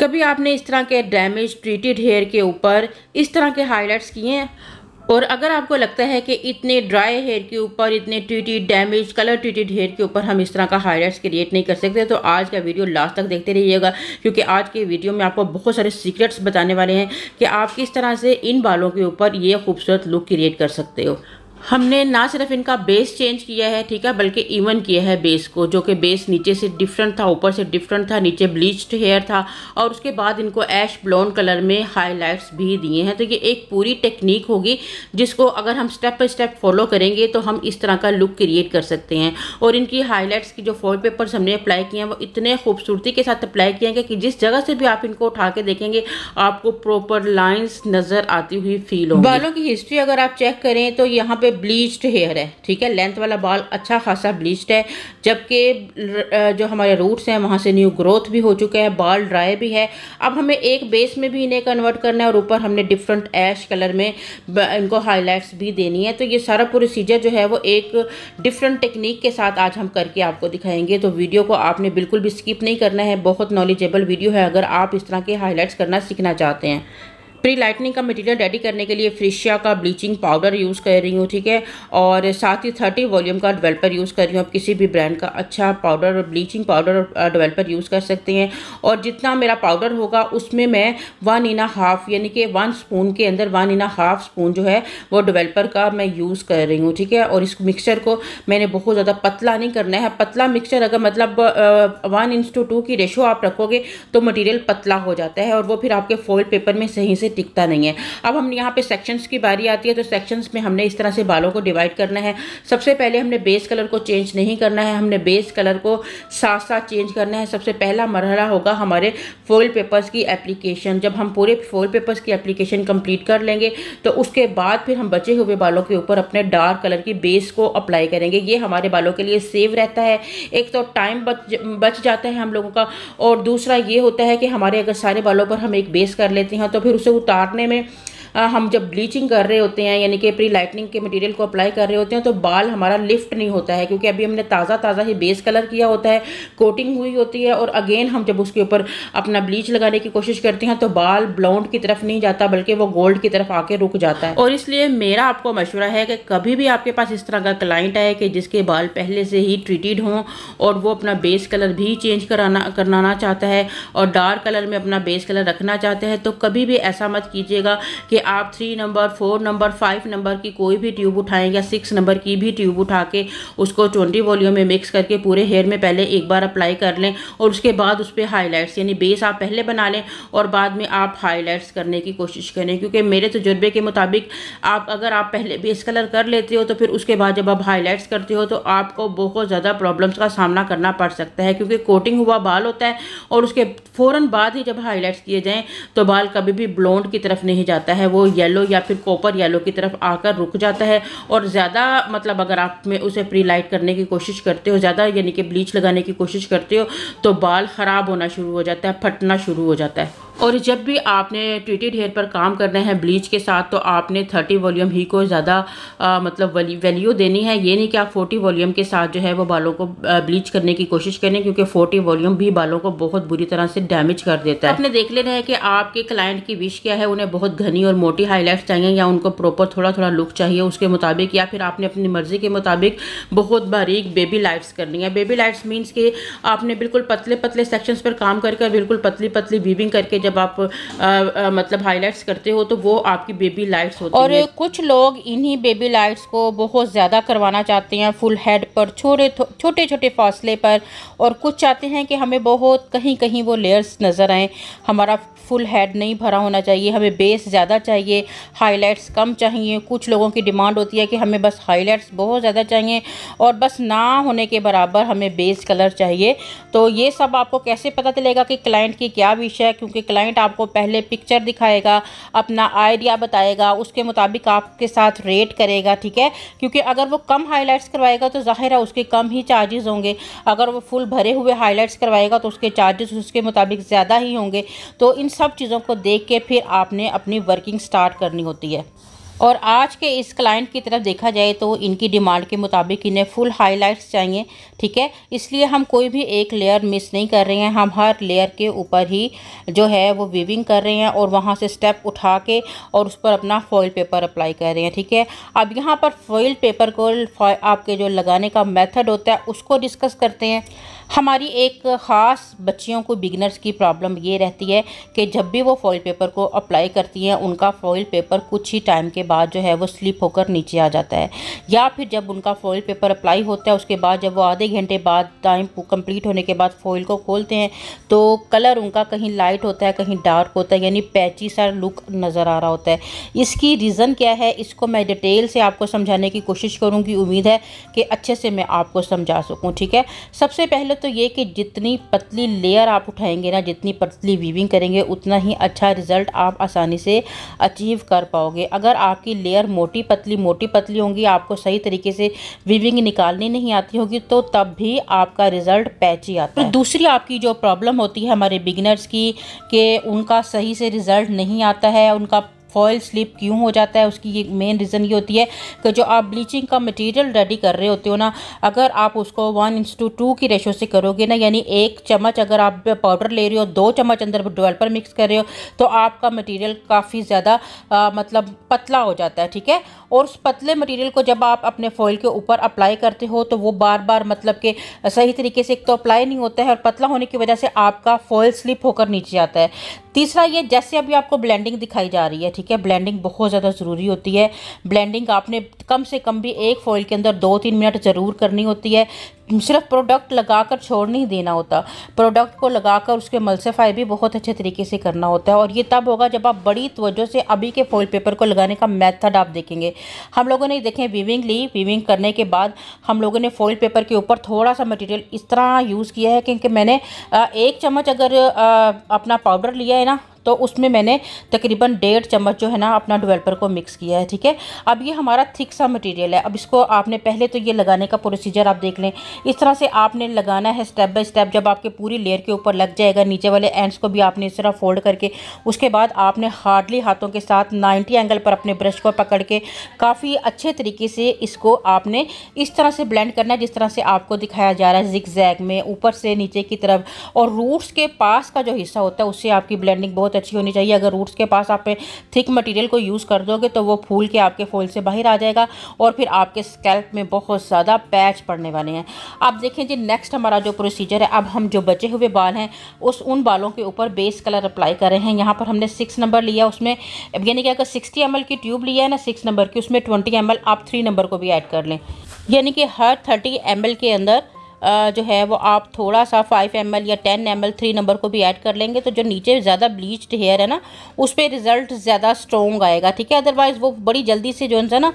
कभी आपने इस तरह के डैमेज ट्रीटेड हेयर के ऊपर इस तरह के हाइलाइट्स किए हैं और अगर आपको लगता है कि इतने ड्राई हेयर के ऊपर इतने treated damage colour treated hair के ऊपर हम इस तरह का हाइलाइट्स क्रिएट नहीं कर सकते तो आज का वीडियो लास्ट तक देखते रहिएगा क्योंकि आज के वीडियो में आपको बहुत सारे सीक्रेट्स बताने वाले हैं कि आप किस तरह से इन बालों के ऊपर ये खूबसूरत लुक क्रिएट कर सकते हो हमने ना सिर्फ इनका बेस चेंज किया है ठीक है बल्कि इवन किया है बेस को जो कि बेस नीचे से डिफरेंट था ऊपर से डिफरेंट था नीचे ब्लीच्ड हेयर था और उसके बाद इनको ऐश ब्लॉन्ड कलर में हाइलाइट्स भी दिए हैं तो ये एक पूरी टेक्निक होगी जिसको अगर हम स्टेप बाई स्टेप फॉलो करेंगे तो हम इस तरह का लुक क्रिएट कर सकते हैं और इनकी हाईलाइट्स की जो फॉल पेपर्स हमने अप्लाई किए हैं वो इतने खूबसूरती के साथ अप्लाई किए हैं कि जिस जगह से भी आप इनको उठा के देखेंगे आपको प्रॉपर लाइन्स नज़र आती हुई फील हो बालों की हिस्ट्री अगर आप चेक करें तो यहाँ पर पे ब्लीच्ड हेयर है ठीक है लेंथ वाला बाल अच्छा खासा ब्लीच्ड है जबकि जो हमारे रूट्स हैं वहाँ से न्यू ग्रोथ भी हो चुका है बाल ड्राई भी है अब हमें एक बेस में भी इन्हें कन्वर्ट करना है और ऊपर हमने डिफरेंट ऐश कलर में इनको हाईलाइट्स भी देनी है तो ये सारा प्रोसीजर जो है वो एक डिफरेंट टेक्निक के साथ आज हम करके आपको दिखाएंगे तो वीडियो को आपने बिल्कुल भी स्किप नहीं करना है बहुत नॉलेजेबल वीडियो है अगर आप इस तरह के हाईलाइट्स करना सीखना चाहते हैं प्री लाइटनिंग का मटेरियल रेडी करने के लिए फ्रिशिया का ब्लीचिंग पाउडर यूज़ कर रही हूँ ठीक है और साथ ही थर्टी वॉल्यूम का डेवलपर यूज़ कर रही हूँ आप किसी भी ब्रांड का अच्छा powder bleaching powder developer use कर सकते हैं और जितना मेरा पाउडर होगा उसमें मैं वन इना हाफ यानी कि वन स्पून के अंदर वन इना हाफ स्पून जो है वो डिवेल्पर का मैं यूज़ कर रही हूँ ठीक है और इस मिक्सचर को मैंने बहुत ज़्यादा पतला नहीं करना है पतला मिक्सचर अगर मतलब वन इंस टू टू की रेशो आप रखोगे तो मटेरियल पतला हो जाता है और वो फिर आपके फोल्ड पेपर में सही से से टिकता नहीं है अब हम यहाँ पे सेक्शंस की बारी आती है तो सेक्शंस में हमने इस तरह से बालों को डिवाइड करना है सबसे पहले हमने बेस कलर को चेंज नहीं करना है हमने बेस कलर को साथ साथ चेंज करना है सबसे पहला मरहला होगा हमारे फोल पेपर्स की एप्लीकेशन जब हम पूरे फोल पेपर्स की एप्लीकेशन कम्प्लीट कर लेंगे तो उसके बाद फिर हम बचे हुए बालों के ऊपर अपने डार्क कलर की बेस को अप्लाई करेंगे ये हमारे बालों के लिए सेव रहता है एक तो टाइम बच बच जाता है हम लोगों का और दूसरा ये होता है कि हमारे अगर सारे बालों पर हम एक बेस कर लेते हैं तो फिर उसे उतारने में हम जब ब्लीचिंग कर रहे होते हैं यानी कि प्री लाइटनिंग के मटेरियल को अप्लाई कर रहे होते हैं तो बाल हमारा लिफ्ट नहीं होता है क्योंकि अभी हमने ताज़ा ताज़ा ही बेस कलर किया होता है कोटिंग हुई होती है और अगेन हम जब उसके ऊपर अपना ब्लीच लगाने की कोशिश करते हैं तो बाल ब्लाउंड की तरफ नहीं जाता बल्कि वो गोल्ड की तरफ आके रुक जाता है और इसलिए मेरा आपको मशवरा है कि कभी भी आपके पास इस तरह का क्लाइंट आए कि जिसके बाल पहले से ही ट्रीटेड हों और वो अपना बेस कलर भी चेंज कराना करना चाहता है और डार्क कलर में अपना बेस कलर रखना चाहते हैं तो कभी भी ऐसा मत कीजिएगा कि आप three number four number five number की कोई भी ट्यूब उठाएँ या सिक्स नंबर की भी ट्यूब उठा के उसको ट्वेंटी वॉल्यूम में मिक्स करके पूरे हेयर में पहले एक बार अप्लाई कर लें और उसके बाद उस पर हाईलाइट्स यानी बेस आप पहले बना लें और बाद में आप हाईलाइट्स करने की कोशिश करें क्योंकि मेरे तजुर्बे के मुताबिक आप अगर आप पहले बेस कलर कर लेते हो तो फिर उसके बाद जब आप हाईलाइट्स करते हो तो आपको बहुत ज़्यादा प्रॉब्लम्स का सामना करना पड़ सकता है क्योंकि कोटिंग हुआ बाल होता है और उसके फ़ौर बाद ही जब हाईलाइट्स किए जाएँ तो बाल कभी भी ब्लोंड की तरफ नहीं जाता है वो येलो या फिर कॉपर येलो की तरफ आकर रुक जाता है और ज़्यादा मतलब अगर आप में उसे प्री लाइट करने की कोशिश करते हो ज़्यादा यानी कि ब्लीच लगाने की कोशिश करते हो तो बाल ख़राब होना शुरू हो जाता है फटना शुरू हो जाता है और जब भी आपने ट्विटेड हेयर पर काम करना है ब्लीच के साथ तो आपने थर्टी वॉल्यूम ही को ज़्यादा मतलब वैल्यू देनी है ये नहीं कि आप फोर्टी वॉल्यूम के साथ जो है वो बालों को ब्लीच करने की कोशिश करें क्योंकि फोर्टी वॉल्यूम भी बालों को बहुत बुरी तरह से डैमेज कर देता है आपने देख लेना है कि आपके क्लाइंट की विश क्या है उन्हें बहुत घनी और मोटी हाईलाइट चाहिए या उनको प्रॉपर थोड़ा थोड़ा लुक चाहिए उसके मुताबिक या फिर आपने अपनी मर्ज़ी के मुताबिक बहुत बारीक बेबी लाइट्स करनी है बेबी लाइट्स मीन्स कि आपने बिल्कुल पतले पतले सेक्शन पर काम कर बिल्कुल पतली पतली वीविंग करके जब आप आ, आ, मतलब हाईलाइट्स करते हो तो वो आपकी बेबी लाइट्स होती और है और कुछ लोग इन्हीं बेबी लाइट्स को बहुत ज़्यादा करवाना चाहते हैं फुल हेड पर छोटे छोटे छोटे फासले पर और कुछ चाहते हैं कि हमें बहुत कहीं कहीं वो लेयर्स नज़र आएँ हमारा फुल हेड नहीं भरा होना चाहिए हमें बेस ज़्यादा चाहिए हाइलाइट्स कम चाहिए कुछ लोगों की डिमांड होती है कि हमें बस हाइलाइट्स बहुत ज़्यादा चाहिए और बस ना होने के बराबर हमें बेस कलर चाहिए तो ये सब आपको कैसे पता चलेगा कि क्लाइंट की क्या विषय है क्योंकि क्लाइंट आपको पहले पिक्चर दिखाएगा अपना आइडिया बताएगा उसके मुताबिक आपके साथ रेट करेगा ठीक है क्योंकि अगर वो कम हाईलाइट्स करवाएगा तो ज़ाहिर है उसके कम ही चार्जेस होंगे अगर वो फुल भरे हुए हाईलाइट्स करवाएगा तो उसके चार्जेस उसके मुताबिक ज़्यादा ही होंगे तो इन सब चीज़ों को देख के फिर आपने अपनी वर्किंग स्टार्ट करनी होती है और आज के इस क्लाइंट की तरफ देखा जाए तो इनकी डिमांड के मुताबिक इन्हें फुल हाइलाइट्स चाहिए ठीक है इसलिए हम कोई भी एक लेयर मिस नहीं कर रहे हैं हम हर लेयर के ऊपर ही जो है वो वीविंग कर रहे हैं और वहाँ से स्टेप उठा के और उस पर अपना फॉइल पेपर अप्लाई कर रहे हैं ठीक है अब यहाँ पर फॉइल पेपर को आपके जो लगाने का मैथड होता है उसको डिस्कस करते हैं हमारी एक ख़ास बच्चियों को बिगनर्स की प्रॉब्लम ये रहती है कि जब भी वो फॉइल पेपर को अप्लाई करती हैं उनका फॉइल पेपर कुछ ही टाइम के बाद जो है वो स्लिप होकर नीचे आ जाता है या फिर जब उनका फॉइल पेपर अप्लाई होता है उसके बाद जब वो आधे घंटे बाद टाइम कंप्लीट होने के बाद फॉइल को खोलते हैं तो कलर उनका कहीं लाइट होता है कहीं डार्क होता है यानी पैची सा लुक नज़र आ रहा होता है इसकी रीज़न क्या है इसको मैं डिटेल से आपको समझाने की कोशिश करूँगी उम्मीद है कि अच्छे से मैं आपको समझा सकूँ ठीक है सबसे पहले तो ये कि जितनी पतली लेयर आप उठाएंगे ना जितनी पतली वीविंग करेंगे उतना ही अच्छा रिज़ल्ट आप आसानी से अचीव कर पाओगे अगर आपकी लेयर मोटी पतली मोटी पतली होंगी आपको सही तरीके से वीविंग निकालनी नहीं आती होगी तो तब भी आपका रिज़ल्ट पैची आता है तो दूसरी आपकी जो प्रॉब्लम होती है हमारे बिगिनर्स की कि उनका सही से रिज़ल्ट नहीं आता है उनका फॉयल स्लिप क्यों हो जाता है उसकी ये मेन रीज़न ये होती है कि जो आप ब्लीचिंग का मटेरियल रेडी कर रहे होते हो ना अगर आप उसको वन इंस टू टू की रेशो से करोगे ना यानी एक चम्मच अगर आप पाउडर ले रहे हो दो चम्मच अंदर डेवलपर मिक्स कर रहे हो तो आपका मटेरियल काफ़ी ज़्यादा मतलब पतला हो जाता है ठीक है और उस पतले मटीरियल को जब आप अपने फॉयल के ऊपर अप्लाई करते हो तो वो बार बार मतलब के सही तरीके से एक तो अप्लाई नहीं होता है और पतला होने की वजह से आपका फॉयल स्लिप होकर नीचे आता है तीसरा ये जैसे अभी आपको ब्लेंडिंग दिखाई जा रही है ठीक है ब्लेंडिंग बहुत ज़्यादा ज़रूरी होती है ब्लेंडिंग आपने कम से कम भी एक फॉइल के अंदर दो तीन मिनट ज़रूर करनी होती है सिर्फ प्रोडक्ट लगाकर छोड़ नहीं देना होता प्रोडक्ट को लगाकर उसके मल्सीफाई भी बहुत अच्छे तरीके से करना होता है और ये तब होगा जब आप बड़ी तवज्जो से अभी के फॉइल पेपर को लगाने का मेथड आप देखेंगे हम लोगों ने देखें वीविंग ली वीविंग करने के बाद हम लोगों ने फॉइल पेपर के ऊपर थोड़ा सा मटेरियल इस तरह यूज़ किया है क्योंकि मैंने एक चम्मच अगर अपना पाउडर लिया है ना तो उसमें मैंने तकरीबन डेढ़ चम्मच जो है ना अपना डिवेल्पर को मिक्स किया है ठीक है अब ये हमारा थिक सा मटेरियल है अब इसको आपने पहले तो ये लगाने का प्रोसीजर आप देख लें इस तरह से आपने लगाना है स्टेप बाय स्टेप जब आपके पूरी लेयर के ऊपर लग जाएगा नीचे वाले एंड्स को भी आपने इस तरह फोल्ड करके उसके बाद आपने हार्डली हाथों के साथ नाइन्टी एंगल पर अपने ब्रश को पकड़ के काफ़ी अच्छे तरीके से इसको आपने इस तरह से ब्लेंड करना है जिस तरह से आपको दिखाया जा रहा है जिक जैग में ऊपर से नीचे की तरफ और रूट्स के पास का जो हिस्सा होता है उससे आपकी ब्लेंडिंग बहुत अच्छी होनी चाहिए अगर रूट्स के पास आप थिक मटेरियल को यूज़ कर दोगे तो वो फूल के आपके फूल से बाहर आ जाएगा और फिर आपके स्कैल्प में बहुत ज़्यादा पैच पड़ने वाले हैं आप देखें जी नेक्स्ट हमारा जो प्रोसीजर है अब हम जो बचे हुए बाल हैं उस उन बालों के ऊपर बेस कलर अप्लाई कर रहे हैं यहाँ पर हमने सिक्स नंबर लिया उसमें यानी कि अगर सिक्सटी एम की ट्यूब लिया है ना सिक्स नंबर की उसमें ट्वेंटी एम आप थ्री नंबर को भी ऐड कर लें यानी कि हर थर्टी एम के अंदर जो है वो आप थोड़ा सा फाइव एम या ten M L three number को भी ऐड कर लेंगे तो जो नीचे ज़्यादा ब्लीच्ड हेयर है ना उस पर रिज़ल्ट ज़्यादा स्ट्रॉन्ग आएगा ठीक है अदरवाइज़ वो बड़ी जल्दी से जो है ना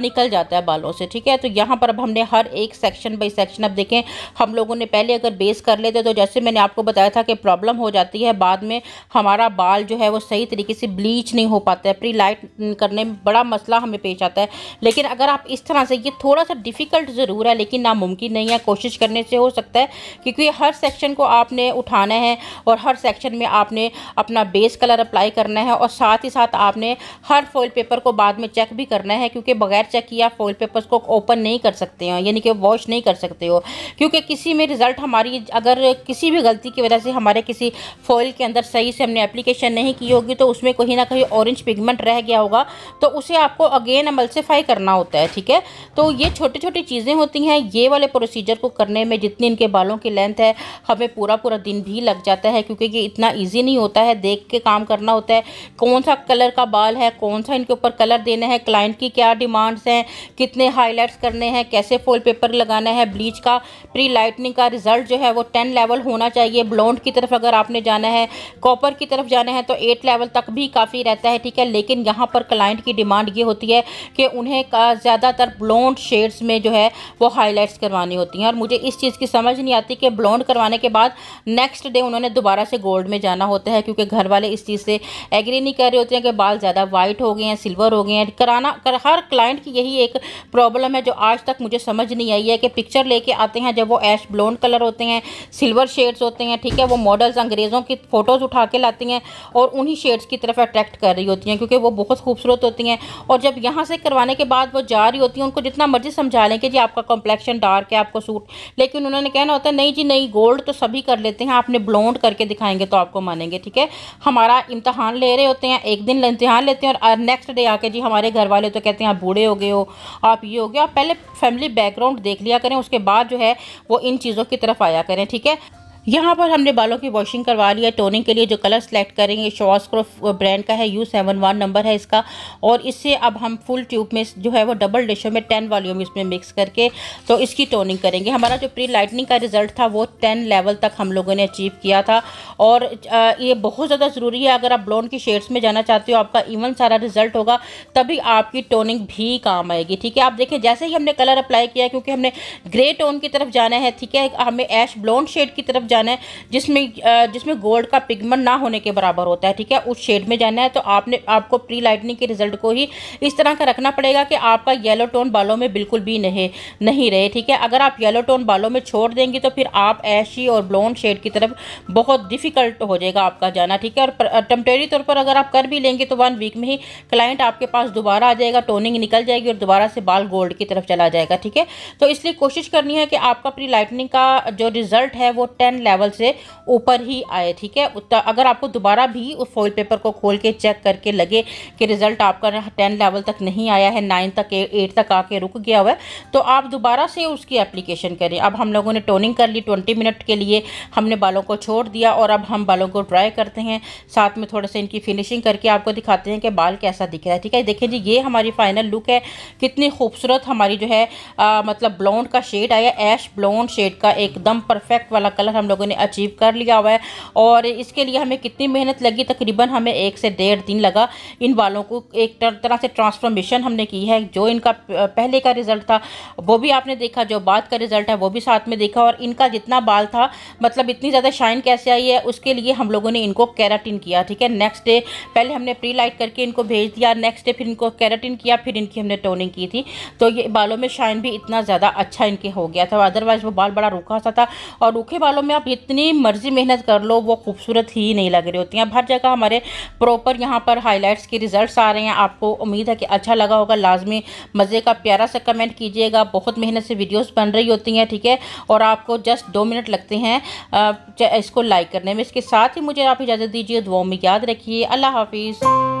निकल जाता है बालों से ठीक है तो यहाँ पर अब हमने हर एक सेक्शन बाई सेक्शन अब देखें हम लोगों ने पहले अगर बेस कर लेते तो जैसे मैंने आपको बताया था कि प्रॉब्लम हो जाती है बाद में हमारा बाल जो है वो सही तरीके से ब्लीच नहीं हो पाता है प्री लाइट करने में बड़ा मसला हमें पेश आता है लेकिन अगर आप इस तरह से ये थोड़ा सा डिफ़िकल्ट ज़रूर है लेकिन नामुमकिन नहीं है कोशिश करने से हो सकता है क्योंकि हर सेक्शन को आपने उठाना है और हर सेक्शन में आपने अपना बेस कलर अप्लाई करना है और साथ ही साथ आपने हर फॉइल पेपर को बाद में चेक भी करना है क्योंकि बगैर चेक किए आप फॉइल पेपर्स को ओपन नहीं कर सकते हो यानी कि वॉश नहीं कर सकते हो क्योंकि किसी में रिज़ल्ट हमारी अगर किसी भी गलती की वजह से हमारे किसी फॉइल के अंदर सही से हमने एप्लीकेशन नहीं की होगी तो उसमें कहीं ना कहीं ऑरेंज पिगमेंट रह गया होगा तो उसे आपको अगेन अमल्सिफाई करना होता है ठीक है तो ये छोटी छोटी चीज़ें होती हैं ये वाले प्रोसीजर को कर करने में जितनी इनके बालों की लेंथ है हमें पूरा पूरा दिन भी लग जाता है क्योंकि ये इतना ईजी नहीं होता है देख के काम करना होता है कौन सा कलर का बाल है कौन सा इनके ऊपर कलर देना है क्लाइंट की क्या डिमांड्स हैं कितने हाईलाइट्स करने हैं कैसे फॉल पेपर लगाना है ब्लीच का प्री लाइटनिंग का रिजल्ट जो है वो टेन लेवल होना चाहिए ब्लॉन्ड की तरफ अगर आपने जाना है कॉपर की तरफ जाना है तो एट लेवल तक भी काफ़ी रहता है ठीक है लेकिन यहाँ पर क्लाइंट की डिमांड ये होती है कि उन्हें ज़्यादातर ब्लॉन्ड शेड्स में जो है वो हाईलाइट्स करवानी होती हैं और मुझे इस चीज़ की समझ नहीं आती कि ब्लॉन्ड करवाने के बाद नेक्स्ट डे उन्होंने दोबारा से गोल्ड में जाना होता है क्योंकि घर वाले इस चीज़ से एग्री नहीं कर रहे होते हैं कि बाल ज़्यादा वाइट हो गए हैं सिल्वर हो गए हैं कराना कर हर क्लाइंट की यही एक प्रॉब्लम है जो आज तक मुझे समझ नहीं आई है कि पिक्चर लेके आते हैं जब वो एश ब्लॉन्ड कलर होते हैं सिल्वर शेड्स होते हैं ठीक है वो मॉडल्स अंग्रेज़ों की फ़ोटोज़ उठा के लाती हैं और उन्हीं शेड्स की तरफ अट्रैक्ट कर रही होती हैं क्योंकि वो बहुत खूबसूरत होती हैं और जब यहाँ से करवाने के बाद वो जा रही होती हैं उनको जितना मर्ज़ी समझा लें कि जी आपका कॉम्प्लेक्शन डार्क है आपको सूट लेकिन उन्होंने कहना होता है नहीं जी नहीं गोल्ड तो सभी कर लेते हैं आपने ब्लोंड करके दिखाएंगे तो आपको मानेंगे ठीक है हमारा इम्तहान ले रहे होते हैं एक दिन इम्तहान लेते हैं और नेक्स्ट डे आके जी हमारे घर वाले तो कहते हैं आप बूढ़े हो गए हो आप ये हो गए आप पहले फैमिली बैकग्राउंड देख लिया करें उसके बाद जो है वो इन चीज़ों की तरफ आया करें ठीक है यहाँ पर हमने बालों की वॉशिंग करवा लिया टोनिंग के लिए जो कलर सेलेक्ट करेंगे शॉसक्रोफ ब्रांड का है यू सेवन वन नंबर है इसका और इससे अब हम फुल ट्यूब में जो है वो डबल डिशों में टेन वॉल्यूम इसमें मिक्स करके तो इसकी टोनिंग करेंगे हमारा जो प्री लाइटनिंग का रिजल्ट था वो टेन लेवल तक हम लोगों ने अचीव किया था और ये बहुत ज़्यादा ज़रूरी है अगर आप ब्लोन की शेड्स में जाना चाहते हो आपका इवन सारा रिजल्ट होगा तभी आपकी टोनिंग भी काम आएगी ठीक है आप देखें जैसे ही हमने कलर अप्लाई किया क्योंकि हमने ग्रे टोन की तरफ जाना है ठीक है हमें एश ब्लॉन्ड शेड की तरफ जाना जाना है जिसमें जिसमें गोल्ड का पिगमेंट ना होने के बराबर होता है ठीक है उस शेड में जाना है तो आपने आपको प्री लाइटनिंग के रिजल्ट को ही इस तरह का रखना पड़ेगा कि आपका येलो टोन बालों में बिल्कुल भी नहीं नहीं रहे ठीक है अगर आप येलो टोन बालों में छोड़ देंगे तो फिर आप ऐशी और ब्लॉन्ड शेड की तरफ बहुत डिफ़िकल्ट हो जाएगा आपका जाना ठीक है और टम्प्रेरी तौर पर अगर आप कर भी लेंगे तो वन वीक में ही क्लाइंट आपके पास दोबारा आ जाएगा टोनिंग निकल जाएगी और दोबारा से बाल गोल्ड की तरफ चला जाएगा ठीक है तो इसलिए कोशिश करनी है कि आपका प्री लाइटनिंग का जो रिज़ल्ट है वो टेन लेवल से ऊपर ही आए ठीक है अगर आपको दोबारा भी उस फॉइल पेपर को खोल के चेक करके लगे कि रिजल्ट आपका टेन लेवल तक नहीं आया है नाइन तक एट तक आके रुक गया हुआ तो आप दोबारा से उसकी एप्लीकेशन करें अब हम लोगों ने टोनिंग कर ली ट्वेंटी मिनट के लिए हमने बालों को छोड़ दिया और अब हम बालों को ड्राई करते हैं साथ में थोड़ा सा इनकी फिनिशिंग करके आपको दिखाते हैं कि बाल कैसा दिख रहा है ठीक है देखें जी ये हमारी फाइनल लुक है कितनी खूबसूरत हमारी जो है आ, मतलब ब्लाउंड का शेड आया एश ब्लाउंड शेड का एकदम परफेक्ट वाला कलर हम लोगों ने अचीव कर लिया हुआ है और इसके लिए हमें कितनी मेहनत लगी तकरीबन हमें एक से डेढ़ दिन लगा इन बालों को एक तरह से ट्रांसफॉर्मेशन हमने की है जो इनका पहले का रिज़ल्ट था वो भी आपने देखा जो बाद का रिज़ल्ट है वो भी साथ में देखा और इनका जितना बाल था मतलब इतनी ज़्यादा शाइन कैसे आई है उसके लिए हम लोगों ने इनको कैराटिन किया ठीक है नेक्स्ट डे पहले हमने प्री लाइट करके इनको भेज दिया नेक्स्ट डे फिर इनको कैराटिन किया फिर इनकी हमने टोनिंग की थी तो ये बालों में शाइन भी इतना ज़्यादा अच्छा इनके हो गया था अदरवाइज़ वो बाल बड़ा रूखा सा था और रूखे बालों में आप इतनी मर्जी मेहनत कर लो वो खूबसूरत ही नहीं लग रही होती हैं हर जगह हमारे प्रॉपर यहाँ पर हाईलाइट्स के रिजल्ट्स आ रहे हैं आपको उम्मीद है कि अच्छा लगा होगा लाजमी मज़े का प्यारा सा कमेंट कीजिएगा बहुत मेहनत से वीडियोज़ बन रही होती हैं ठीक है और आपको जस्ट दो मिनट लगते हैं इसको लाइक करने में इसके साथ ही मुझे आप इजाज़त दीजिए दुआ में याद रखिए अल्लाह हाफिज़